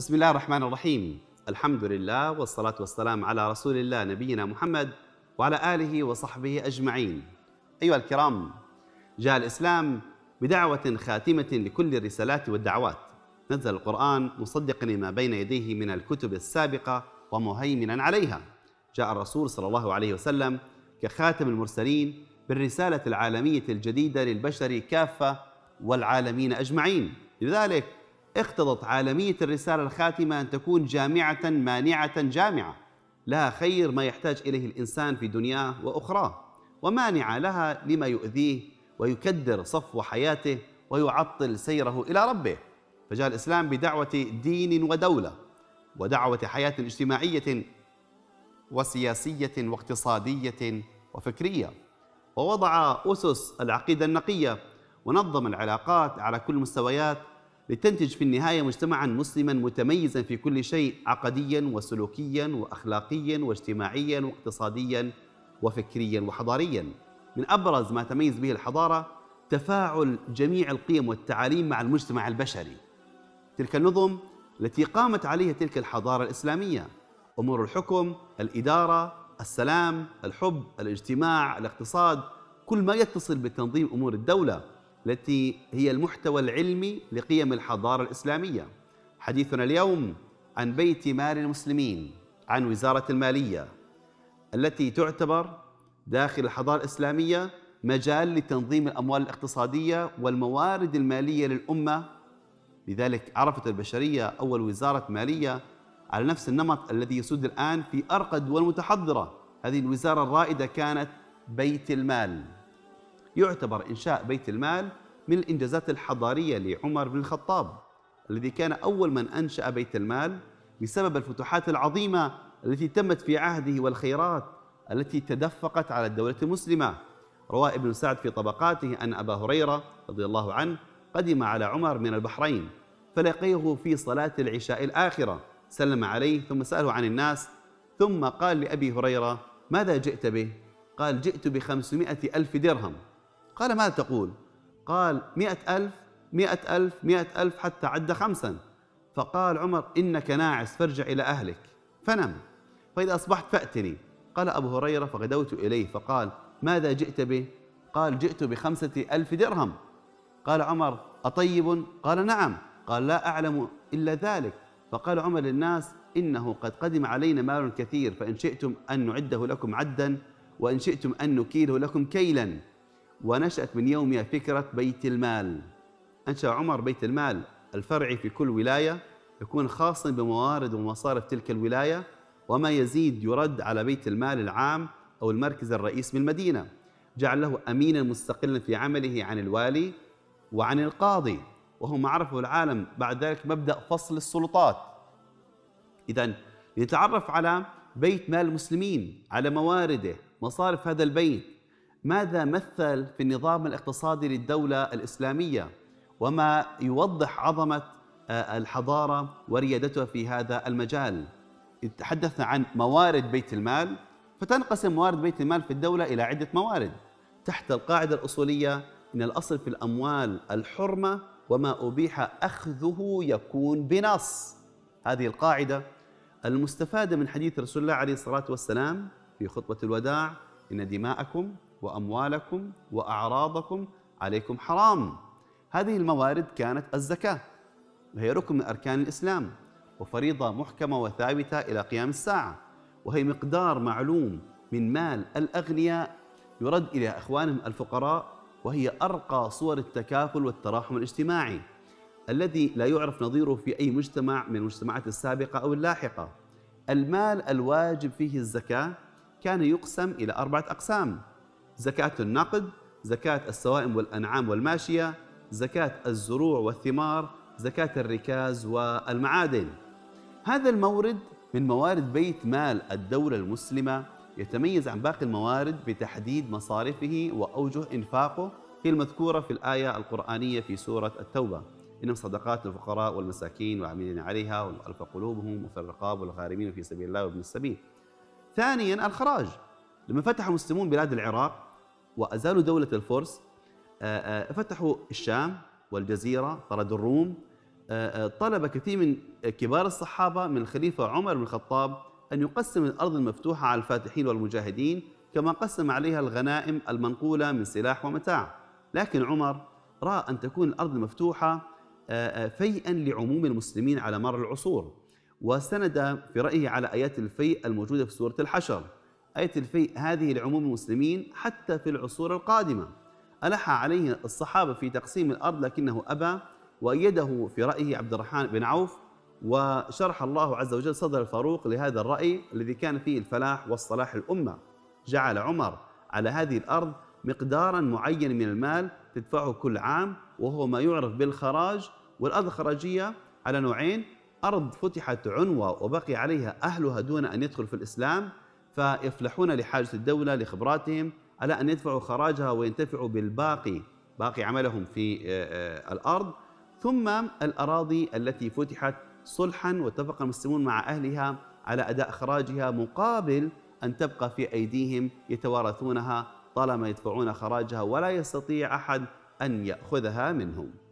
بسم الله الرحمن الرحيم الحمد لله والصلاة والسلام على رسول الله نبينا محمد وعلى آله وصحبه أجمعين أيها الكرام جاء الإسلام بدعوة خاتمة لكل الرسالات والدعوات نزل القرآن مصدقا لما بين يديه من الكتب السابقة ومهيمنا عليها جاء الرسول صلى الله عليه وسلم كخاتم المرسلين بالرسالة العالمية الجديدة للبشر كافة والعالمين أجمعين لذلك اقتضت عالمية الرسالة الخاتمة أن تكون جامعة مانعة جامعة لها خير ما يحتاج إليه الإنسان في دنياه وأخراه ومانعة لها لما يؤذيه ويكدر صفو حياته ويعطل سيره إلى ربه فجاء الإسلام بدعوة دين ودولة ودعوة حياة اجتماعية وسياسية واقتصادية وفكرية ووضع أسس العقيدة النقية ونظم العلاقات على كل المستويات لتنتج في النهاية مجتمعا مسلما متميزا في كل شيء عقديا وسلوكيا وأخلاقيا واجتماعيا واقتصاديا وفكريا وحضاريا من أبرز ما تميز به الحضارة تفاعل جميع القيم والتعاليم مع المجتمع البشري تلك النظم التي قامت عليها تلك الحضارة الإسلامية أمور الحكم، الإدارة، السلام، الحب، الاجتماع، الاقتصاد كل ما يتصل بتنظيم أمور الدولة التي هي المحتوى العلمي لقيم الحضارة الإسلامية حديثنا اليوم عن بيت مال المسلمين عن وزارة المالية التي تعتبر داخل الحضارة الإسلامية مجال لتنظيم الأموال الاقتصادية والموارد المالية للأمة لذلك عرفت البشرية أول وزارة مالية على نفس النمط الذي يسود الآن في أرقى الدول المتحضرة هذه الوزارة الرائدة كانت بيت المال يعتبر إنشاء بيت المال من الإنجازات الحضارية لعمر بن الخطاب الذي كان أول من أنشأ بيت المال بسبب الفتوحات العظيمة التي تمت في عهده والخيرات التي تدفقت على الدولة المسلمة روى ابن سعد في طبقاته أن أبا هريرة رضي الله عنه قدم على عمر من البحرين فلقيه في صلاة العشاء الآخرة سلم عليه ثم سأله عن الناس ثم قال لأبي هريرة ماذا جئت به؟ قال جئت بخمسمائة ألف درهم قال ماذا تقول قال مئة ألف مئة ألف مئة ألف حتى عد خمسا فقال عمر إنك ناعس فارجع إلى أهلك فنم فإذا أصبحت فأتني قال أبو هريرة فغدوت إليه فقال ماذا جئت به قال جئت بخمسة ألف درهم قال عمر أطيب قال نعم قال لا أعلم إلا ذلك فقال عمر للناس إنه قد قدم علينا مال كثير فإن شئتم أن نعده لكم عدا وإن شئتم أن نكيله لكم كيلا ونشأت من يومها فكرة بيت المال أنشأ عمر بيت المال الفرعي في كل ولاية يكون خاصا بموارد ومصارف تلك الولاية وما يزيد يرد على بيت المال العام أو المركز الرئيس بالمدينة جعل له أمينا مستقلا في عمله عن الوالي وعن القاضي وهم عرفوا العالم بعد ذلك مبدأ فصل السلطات إذا نتعرف على بيت مال المسلمين على موارده مصارف هذا البيت ماذا مثل في النظام الاقتصادي للدولة الإسلامية وما يوضح عظمة آه، الحضارة وريادتها في هذا المجال تحدثنا عن موارد بيت المال فتنقسم موارد بيت المال في الدولة إلى عدة موارد تحت القاعدة الأصولية إن الأصل في الأموال الحرمة وما أبيح أخذه يكون بنص هذه القاعدة المستفادة من حديث رسول الله عليه الصلاة والسلام في خطبة الوداع إن دماءكم وأموالكم وأعراضكم عليكم حرام هذه الموارد كانت الزكاة وهي ركن من أركان الإسلام وفريضة محكمة وثابتة إلى قيام الساعة وهي مقدار معلوم من مال الأغنياء يرد إلى أخوانهم الفقراء وهي أرقى صور التكافل والتراحم الاجتماعي الذي لا يعرف نظيره في أي مجتمع من المجتمعات السابقة أو اللاحقة المال الواجب فيه الزكاة كان يقسم إلى أربعة أقسام زكاة النقد زكاة السوائم والأنعام والماشية زكاة الزروع والثمار زكاة الركاز والمعادن هذا المورد من موارد بيت مال الدولة المسلمة يتميز عن باقي الموارد بتحديد مصارفه وأوجه إنفاقه في المذكورة في الآية القرآنية في سورة التوبة إنهم صدقات الفقراء والمساكين والعاملين عليها والألف قلوبهم وفي الرقاب والغارمين في سبيل الله وابن السبيل ثانيا الخراج لما فتح المسلمون بلاد العراق وأزالوا دولة الفرس آه، آه، فتحوا الشام والجزيرة طردوا الروم آه، طلب كثير من كبار الصحابة من الخليفة عمر بن الخطاب أن يقسم الأرض المفتوحة على الفاتحين والمجاهدين كما قسم عليها الغنائم المنقولة من سلاح ومتاع لكن عمر رأى أن تكون الأرض المفتوحة فيئا لعموم المسلمين على مر العصور وسند في رأيه على آيات الفيء الموجودة في سورة الحشر آية الفيء هذه لعموم المسلمين حتى في العصور القادمة ألح عليه الصحابة في تقسيم الأرض لكنه أبى وأيده في رأيه عبد الرحمن بن عوف وشرح الله عز وجل صدر الفاروق لهذا الرأي الذي كان فيه الفلاح والصلاح الأمة جعل عمر على هذه الأرض مقدارا معين من المال تدفعه كل عام وهو ما يعرف بالخراج والأرض الخراجية على نوعين أرض فتحت عنوة وبقي عليها أهلها دون أن يدخل في الإسلام فيفلحون لحاجة الدولة لخبراتهم على أن يدفعوا خراجها وينتفعوا بالباقي باقي عملهم في آه، آه، الأرض ثم الأراضي التي فتحت صلحا واتفق المسلمون مع أهلها على أداء خراجها مقابل أن تبقى في أيديهم يتوارثونها طالما يدفعون خراجها ولا يستطيع أحد أن يأخذها منهم